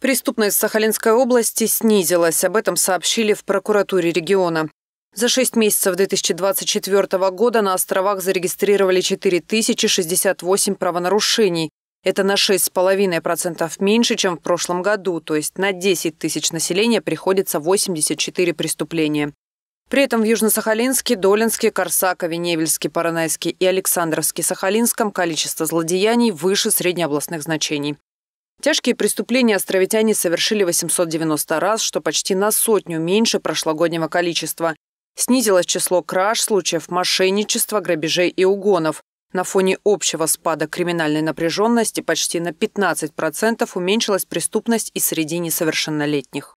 Преступность Сахалинской области снизилась, об этом сообщили в прокуратуре региона. За шесть месяцев 2024 года на островах зарегистрировали 4068 правонарушений. Это на 6,5% меньше, чем в прошлом году, то есть на 10 тысяч населения приходится 84 преступления. При этом в Южно-Сахалинске, Долинске, Корсакове, Невельске, Паранайске и Александровске-Сахалинском количество злодеяний выше среднеобластных значений. Тяжкие преступления островитяне совершили 890 раз, что почти на сотню меньше прошлогоднего количества. Снизилось число краж, случаев мошенничества, грабежей и угонов. На фоне общего спада криминальной напряженности почти на 15% уменьшилась преступность и среди несовершеннолетних.